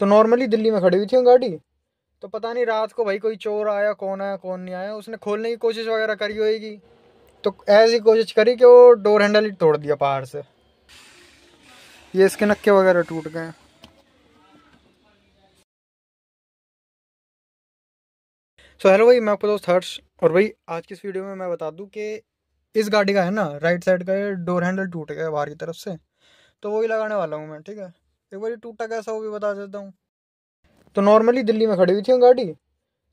तो नॉर्मली दिल्ली में खड़ी हुई थी गाड़ी तो पता नहीं रात को भाई कोई चोर आया कौन आया कौन नहीं आया उसने खोलने की कोशिश वगैरह करी होगी तो ऐसी कोशिश करी कि वो डोर हैंडल ही तोड़ दिया बाहर से ये इसके नक्के वगैरह टूट गए सो हेलो भाई मैं आपको दोस्त हर्ष और भाई आज की इस वीडियो में मैं बता दूं कि इस गाड़ी का है ना राइट साइड का डोर हैंडल टूट गया बाहर की तरफ से तो वही लगाने वाला हूँ मैं ठीक है एक बार टूटा कैसा वो भी बता देता हूँ तो नॉर्मली दिल्ली में खड़ी हुई थी गाड़ी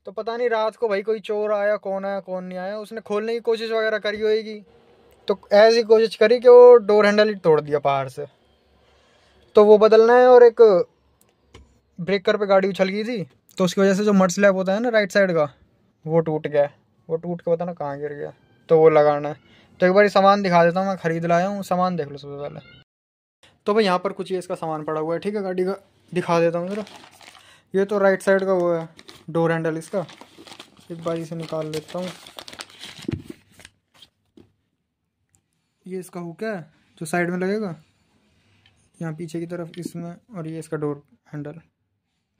तो पता नहीं रात को भाई कोई चोर आया कौन आया कौन नहीं आया उसने खोलने की कोशिश वगैरह करी होगी तो ऐसी कोशिश करी कि वो डोर हैंडल ही तोड़ दिया बाहर से तो वो बदलना है और एक ब्रेकर पे गाड़ी उछल गई थी तो उसकी वजह से जो मड स्लैब होता है ना राइट साइड का वो टूट गया वो टूट के पता ना कहाँ गिर गया तो वो लगाना है तो एक बार सामान दिखा देता हूँ मैं ख़रीद लाया हूँ सामान देख लो सबसे पहले तो भाई यहाँ पर कुछ ये इसका सामान पड़ा हुआ है ठीक है गाड़ी का दिखा देता हूँ ज़रा ये तो राइट साइड का वो है डोर हैंडल इसका एक बार इसे निकाल लेता हूँ ये इसका हुक है जो साइड में लगेगा यहाँ पीछे की तरफ इसमें और ये इसका डोर हैंडल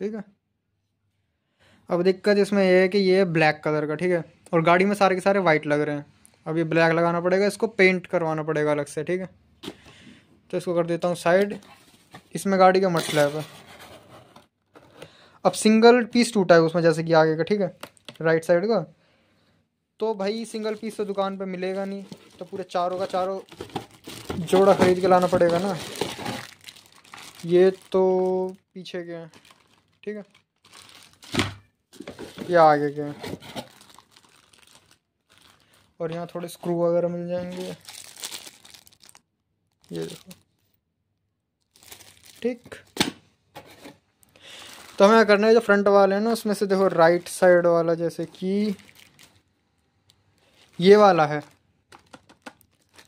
ठीक है अब दिक्कत इसमें यह है कि ये ब्लैक कलर का ठीक है और गाड़ी में सारे के सारे वाइट लग रहे हैं अब ये ब्लैक लगाना पड़ेगा इसको पेंट करवाना पड़ेगा अलग से ठीक है तो इसको कर देता हूँ साइड इसमें गाड़ी का मतलब है अब सिंगल पीस टूटा है उसमें जैसे कि आगे का ठीक है राइट साइड का तो भाई सिंगल पीस तो दुकान पे मिलेगा नहीं तो पूरे चारों का चारों जोड़ा ख़रीद के लाना पड़ेगा ना ये तो पीछे के हैं ठीक है ये आगे के हैं और यहाँ थोड़े स्क्रू वगैरह मिल जाएंगे ये देखो ठीक तो हमें करना है जो फ्रंट वाले हैं ना उसमें से देखो राइट साइड वाला जैसे कि ये वाला है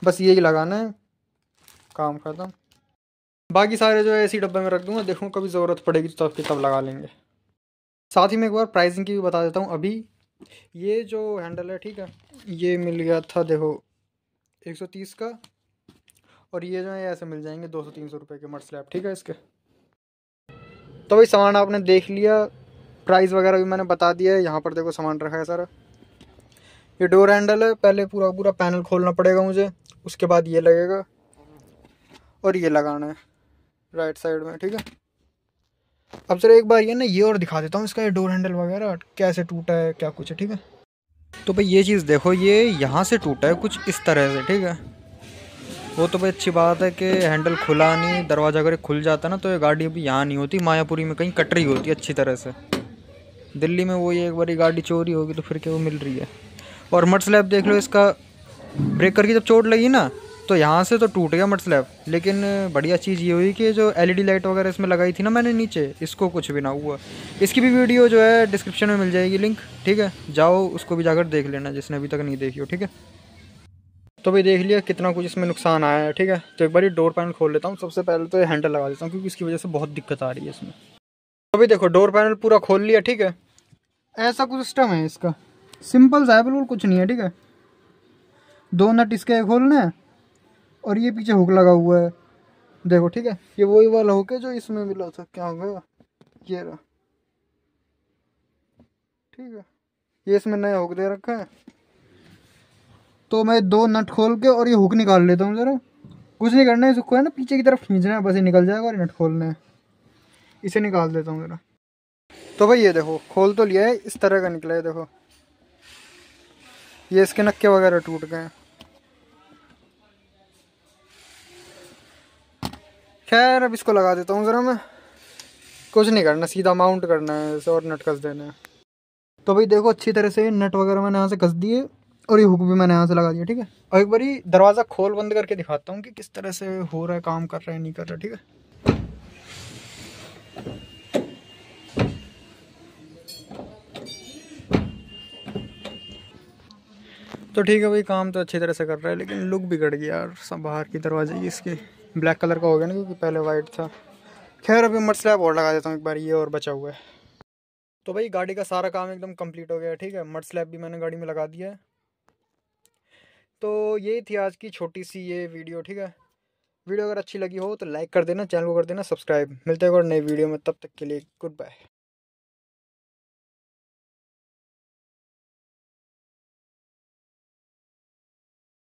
बस यही लगाना है काम खत्म बाकी सारे जो है इसी डब्बे में रख दूंगा देखूँ कभी ज़रूरत पड़ेगी तो फिर तब लगा लेंगे साथ ही मैं एक बार प्राइसिंग की भी बता देता हूँ अभी ये जो हैंडल है ठीक है ये मिल गया था देखो 130 का और ये जो है ऐसे मिल जाएंगे दो सौ तीन सौ रुपये के मट स्लैब ठीक है इसके तो भाई सामान आपने देख लिया प्राइस वगैरह भी मैंने बता दिया है यहाँ पर देखो सामान रखा है सारा ये डोर हैंडल है पहले पूरा पूरा पैनल खोलना पड़ेगा मुझे उसके बाद ये लगेगा और ये लगाना है राइट साइड में ठीक है अब सर एक बार ये ना ये और दिखा देता हूँ इसका ये डोर हैंडल वगैरह कैसे टूटा है क्या कुछ है ठीक है तो भाई ये चीज़ देखो ये यहाँ से टूटा है कुछ इस तरह से ठीक है वो तो भाई अच्छी बात है कि हैंडल खुला नहीं दरवाज़ा अगर खुल जाता ना तो ये गाड़ी अभी यहाँ नहीं होती मायापुरी में कहीं कट रही होती अच्छी तरह से दिल्ली में वही एक बारी गाड़ी चोरी होगी तो फिर क्या वो मिल रही है और मट स्लैब देख लो इसका ब्रेकर की जब चोट लगी ना तो यहाँ से तो टूट गया मट स्लैब लेकिन बढ़िया चीज़ ये हुई कि जो एल लाइट e वगैरह इसमें लगाई थी ना मैंने नीचे इसको कुछ भी ना हुआ इसकी भी वीडियो जो है डिस्क्रिप्शन में मिल जाएगी लिंक ठीक है जाओ उसको भी जाकर देख लेना जिसने अभी तक नहीं देखी हो ठीक है तो भाई देख लिया कितना कुछ इसमें नुकसान आया है ठीक है तो एक बार ये डोर पैनल खोल लेता हूँ सबसे पहले तो ये हैंडल लगा देता हूँ क्योंकि इसकी वजह से बहुत दिक्कत आ रही है इसमें तो भाई देखो डोर पैनल पूरा खोल लिया ठीक है ऐसा कुछ सिस्टम है इसका सिंपल सा है बिल्कुल कुछ नहीं है ठीक है दो नट इसके खोलने हैं और ये पीछे हुक लगा हुआ है देखो ठीक है ये वही वाला हुक है जो इसमें मिला था क्या हो ये रहा ठीक है ये इसमें नया हुक दे रखा है तो मैं दो नट खोल के और ये हुक निकाल लेता हूँ ज़रा कुछ नहीं करना है इसको है ना पीछे की तरफ खींचना है बस ये निकल जाएगा और नट खोलना है इसे निकाल देता हूँ ज़रा तो भाई ये देखो खोल तो लिया है इस तरह का निकला है देखो ये इसके नक्के वगैरह टूट गए हैं खैर अब इसको लगा देता हूँ ज़रा मैं कुछ नहीं करना सीधा माउंट करना है और नट कस देना है तो भाई देखो अच्छी तरह से नट वगैरह मैंने यहाँ से कस दिए और ये हुक भी मैंने यहाँ से लगा दिया ठीक है और एक बारी दरवाज़ा खोल बंद करके दिखाता हूँ कि किस तरह से हो रहा है काम कर रहा है नहीं कर रहा ठीक है तो ठीक है भाई काम तो अच्छी तरह से कर रहा है लेकिन लुक बिगड़ गया यार सब बाहर की दरवाजे की इसके ब्लैक कलर का हो गया ना क्योंकि पहले वाइट था खैर अभी मट स्लैब और लगा देता हूँ एक बार ये और बचा हुआ है तो भाई गाड़ी का सारा काम एकदम कंप्लीट हो गया ठीक है मट स्लैब भी मैंने गाड़ी में लगा दिया है तो ये थी आज की छोटी सी ये वीडियो ठीक है वीडियो अगर अच्छी लगी हो तो लाइक कर देना चैनल को कर देना सब्सक्राइब मिलते हैं और नई वीडियो में तब तक के लिए गुड बाय